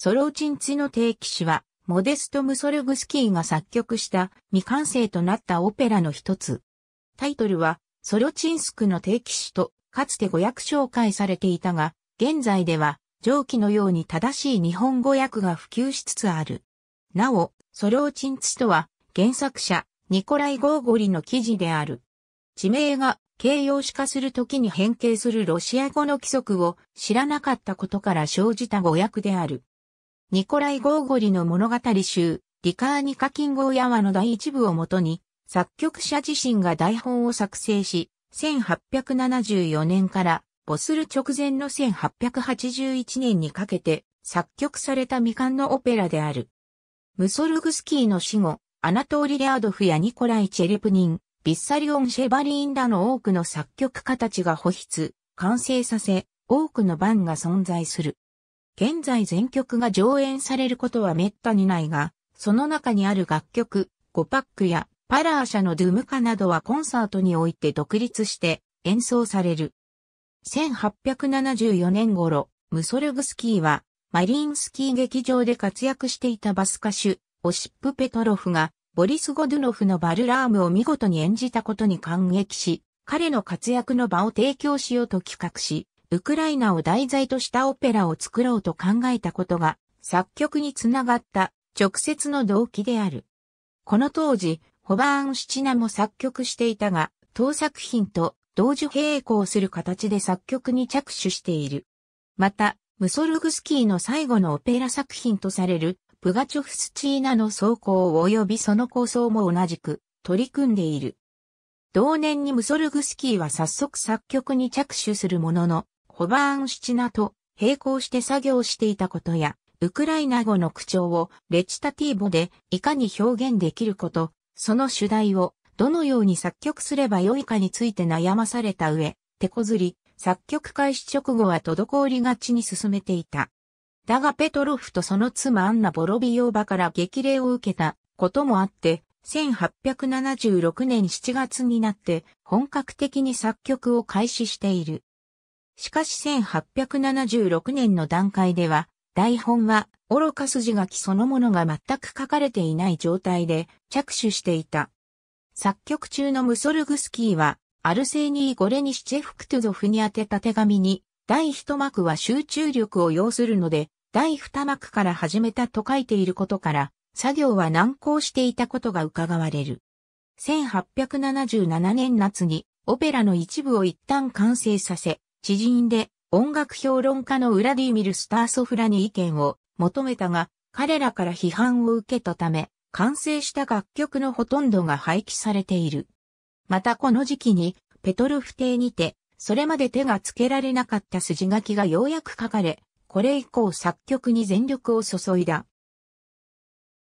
ソローチンツの定期詩は、モデスト・ムソルグスキーが作曲した未完成となったオペラの一つ。タイトルは、ソロチンスクの定期詩と、かつて語訳紹介されていたが、現在では、上記のように正しい日本語訳が普及しつつある。なお、ソローチンツとは、原作者、ニコライ・ゴーゴリの記事である。地名が形容詞化するときに変形するロシア語の規則を知らなかったことから生じた語訳である。ニコライ・ゴーゴリの物語集、リカーニカキンゴーヤワの第一部をもとに、作曲者自身が台本を作成し、1874年からボスル直前の1881年にかけて作曲された未完のオペラである。ムソルグスキーの死後、アナトーリ・レアードフやニコライ・チェレプニン、ビッサリオン・シェバリーンらの多くの作曲家たちが保筆、完成させ、多くの版が存在する。現在全曲が上演されることは滅多にないが、その中にある楽曲、ゴパックやパラー社のドゥムカなどはコンサートにおいて独立して演奏される。1874年頃、ムソルグスキーはマリーンスキー劇場で活躍していたバス歌手、オシップ・ペトロフがボリス・ゴドゥノフのバルラームを見事に演じたことに感激し、彼の活躍の場を提供しようと企画し、ウクライナを題材としたオペラを作ろうと考えたことが、作曲につながった直接の動機である。この当時、ホバーン・シチナも作曲していたが、当作品と同時並行する形で作曲に着手している。また、ムソルグスキーの最後のオペラ作品とされる、プガチョフスチーナの走行及びその構想も同じく取り組んでいる。同年にムソルグスキーは早速作曲に着手するものの、ホバーンシチナと並行して作業していたことや、ウクライナ語の口調をレチタティーボでいかに表現できること、その主題をどのように作曲すればよいかについて悩まされた上、手こずり、作曲開始直後は滞りがちに進めていた。だがペトロフとその妻アンナ・ボロビヨーバから激励を受けたこともあって、1876年7月になって本格的に作曲を開始している。しかし1876年の段階では、台本は愚か筋書きそのものが全く書かれていない状態で着手していた。作曲中のムソルグスキーは、アルセーニー・ゴレニシチェフクトゥゾフに宛てた手紙に、第一幕は集中力を要するので、第二幕から始めたと書いていることから、作業は難航していたことが伺われる。1877年夏にオペラの一部を一旦完成させ、知人で音楽評論家のウラディミル・スターソフラに意見を求めたが、彼らから批判を受けたため、完成した楽曲のほとんどが廃棄されている。またこの時期に、ペトロフ邸にて、それまで手がつけられなかった筋書きがようやく書かれ、これ以降作曲に全力を注いだ。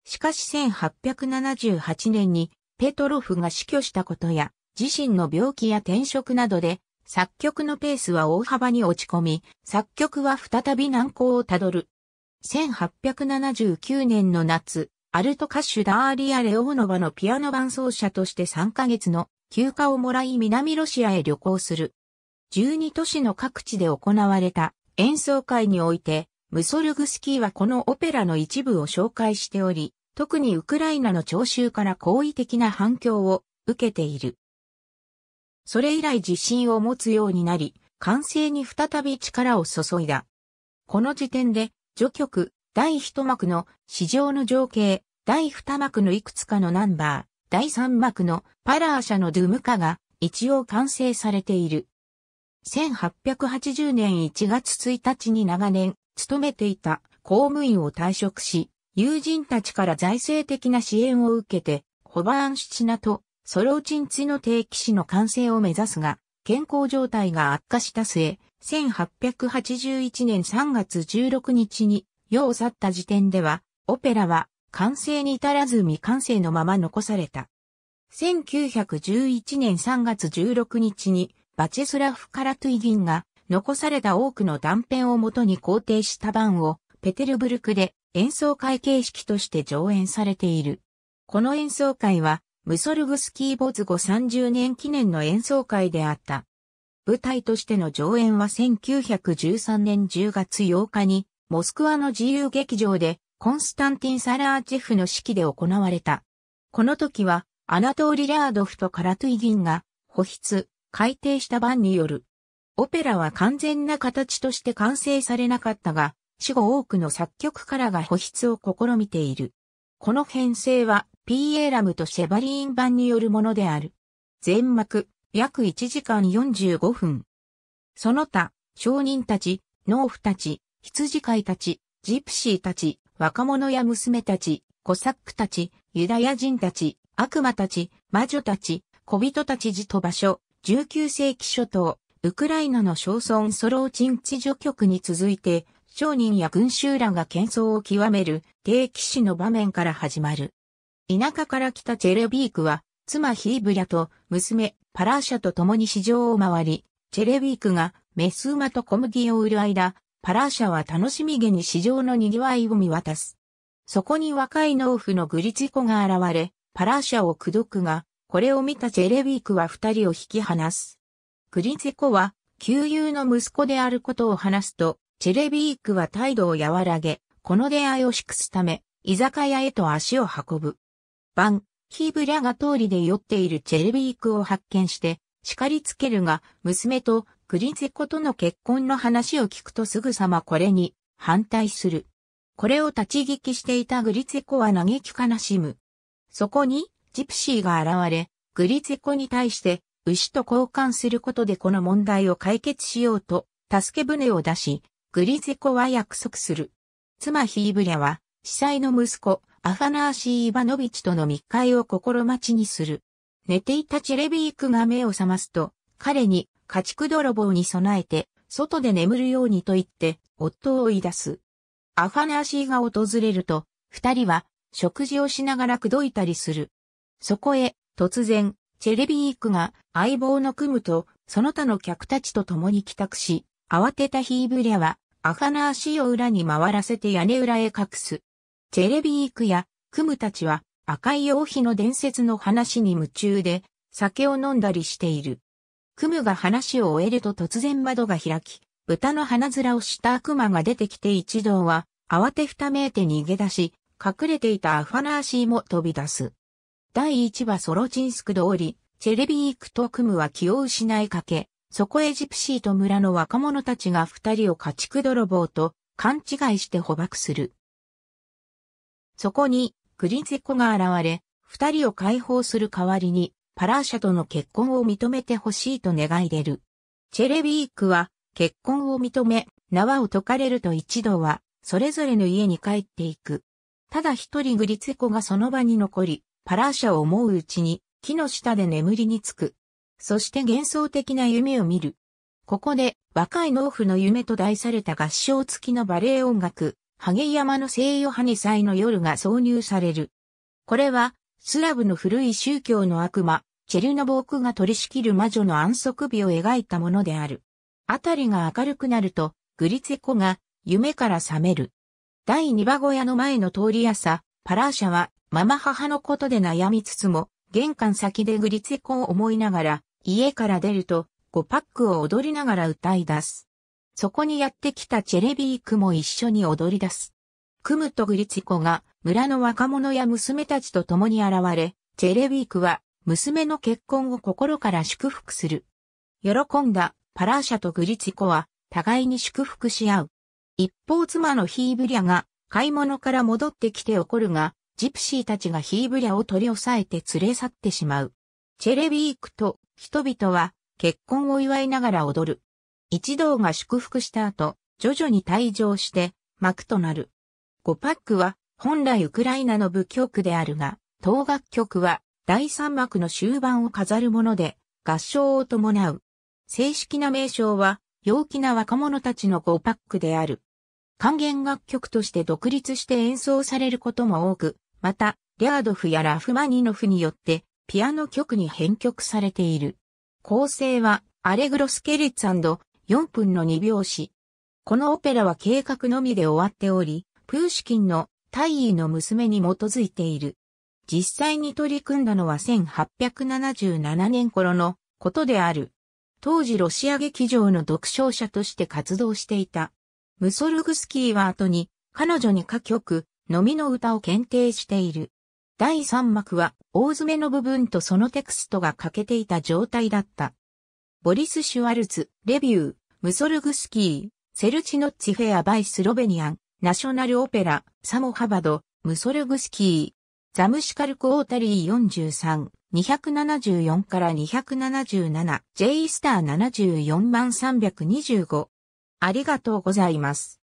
しかし1878年にペトロフが死去したことや、自身の病気や転職などで作曲のペースは大幅に落ち込み、作曲は再び難航をたどる。1879年の夏、アルト歌手ダーリア・レオーノバのピアノ伴奏者として3ヶ月の休暇をもらい南ロシアへ旅行する。12都市の各地で行われた演奏会において、ムソルグスキーはこのオペラの一部を紹介しており、特にウクライナの聴衆から好意的な反響を受けている。それ以来自信を持つようになり、完成に再び力を注いだ。この時点で、序曲、第一幕の市場の情景、第二幕のいくつかのナンバー、第三幕のパラーシャのドゥムカが一応完成されている。1880年1月1日に長年勤めていた公務員を退職し、友人たちから財政的な支援を受けて、ホバーン・シチナとソロウチンツの定期誌の完成を目指すが、健康状態が悪化した末、1881年3月16日に、世を去った時点では、オペラは完成に至らず未完成のまま残された。1911年3月16日に、バチェスラフ・カラトゥイギンが、残された多くの断片をもとに肯定した版を、ペテルブルクで演奏会形式として上演されている。この演奏会は、ムソルグスキー没後30年記念の演奏会であった。舞台としての上演は1913年10月8日に、モスクワの自由劇場で、コンスタンティン・サラーチェフの指揮で行われた。この時は、アナトーリ・リャードフとカラトゥイギンが、保筆、改訂した版による。オペラは完全な形として完成されなかったが、死後多くの作曲家らが保筆を試みている。この編成は PA ラムとシェバリーン版によるものである。全幕、約1時間45分。その他、商人たち、農夫たち、羊飼いたち、ジプシーたち、若者や娘たち、コサックたち、ユダヤ人たち、悪魔たち、魔女たち、小人たち時と場所、19世紀初頭、ウクライナの小村ソローチン地助局に続いて、商人や群衆らが喧騒を極める、低騎士の場面から始まる。田舎から来たチェレビークは、妻ヒーブリャと娘パラーシャと共に市場を回り、チェレビークがメス馬と小麦を売る間、パラーシャは楽しみげに市場の賑わいを見渡す。そこに若い農夫のグリチコが現れ、パラーシャを口説くが、これを見たチェレビークは二人を引き離す。グリィコは、旧友の息子であることを話すと、チェレビークは態度を和らげ、この出会いを祝すため、居酒屋へと足を運ぶ。晩、ヒーブャが通りで酔っているチェルビークを発見して、叱りつけるが、娘とグリゼコとの結婚の話を聞くとすぐさまこれに反対する。これを立ち聞きしていたグリゼコは嘆き悲しむ。そこに、ジプシーが現れ、グリゼコに対して、牛と交換することでこの問題を解決しようと、助け舟を出し、グリゼコは約束する。妻ヒーブリャは、司祭の息子、アファナーシー・イバノビチとの密会を心待ちにする。寝ていたチェレビークが目を覚ますと、彼に家畜泥棒に備えて、外で眠るようにと言って、夫を追い出す。アファナーシーが訪れると、二人は食事をしながら口説いたりする。そこへ、突然、チェレビークが相棒のクムと、その他の客たちと共に帰宅し、慌てたヒーブリャは、アファナーシーを裏に回らせて屋根裏へ隠す。チェレビークやクムたちは赤い王妃の伝説の話に夢中で酒を飲んだりしている。クムが話を終えると突然窓が開き、豚の鼻面をした悪魔が出てきて一同は慌てふためいて逃げ出し、隠れていたアファナーシーも飛び出す。第1話ソロチンスク通り、チェレビークとクムは気を失いかけ、そこへジプシーと村の若者たちが二人を家畜泥棒と勘違いして捕獲する。そこに、クリゼコが現れ、二人を解放する代わりに、パラーシャとの結婚を認めてほしいと願い出る。チェレビークは、結婚を認め、縄を解かれると一度は、それぞれの家に帰っていく。ただ一人グリツェコがその場に残り、パラーシャを思ううちに、木の下で眠りにつく。そして幻想的な夢を見る。ここで、若い農夫の夢と題された合唱付きのバレエ音楽、ハゲ山の聖ヨハネ祭の夜が挿入される。これは、スラブの古い宗教の悪魔、チェルノボークが取り仕切る魔女の安息日を描いたものである。あたりが明るくなると、グリツェコが夢から覚める。第二馬小屋の前の通り朝、パラーシャは、ママ母のことで悩みつつも、玄関先でグリツェコを思いながら、家から出ると、5パックを踊りながら歌い出す。そこにやってきたチェレビークも一緒に踊り出す。クムとグリツィコが村の若者や娘たちと共に現れ、チェレビークは娘の結婚を心から祝福する。喜んだパラーシャとグリツィコは互いに祝福し合う。一方妻のヒーブリャが買い物から戻ってきて怒るが、ジプシーたちがヒーブリャを取り押さえて連れ去ってしまう。チェレビークと人々は結婚を祝いながら踊る。一同が祝福した後、徐々に退場して幕となる。5パックは本来ウクライナの部曲であるが、当楽曲は第3幕の終盤を飾るもので合唱を伴う。正式な名称は陽気な若者たちの5パックである。還元楽曲として独立して演奏されることも多く、また、リャードフやラフマニノフによってピアノ曲に編曲されている。構成はアレグロスケリッツ4分の2拍子。このオペラは計画のみで終わっており、プーシキンの大尉の娘に基づいている。実際に取り組んだのは1877年頃のことである。当時ロシア劇場の独唱者として活動していた。ムソルグスキーは後に彼女に歌曲、のみの歌を検定している。第3幕は大詰めの部分とそのテクストが欠けていた状態だった。ボリス・シュワルツ、レビュー。ムソルグスキー、セルチノッチフェアバイスロベニアン、ナショナルオペラ、サモハバド、ムソルグスキー、ザムシカルクオータリー43、274から277、J スター74万325。ありがとうございます。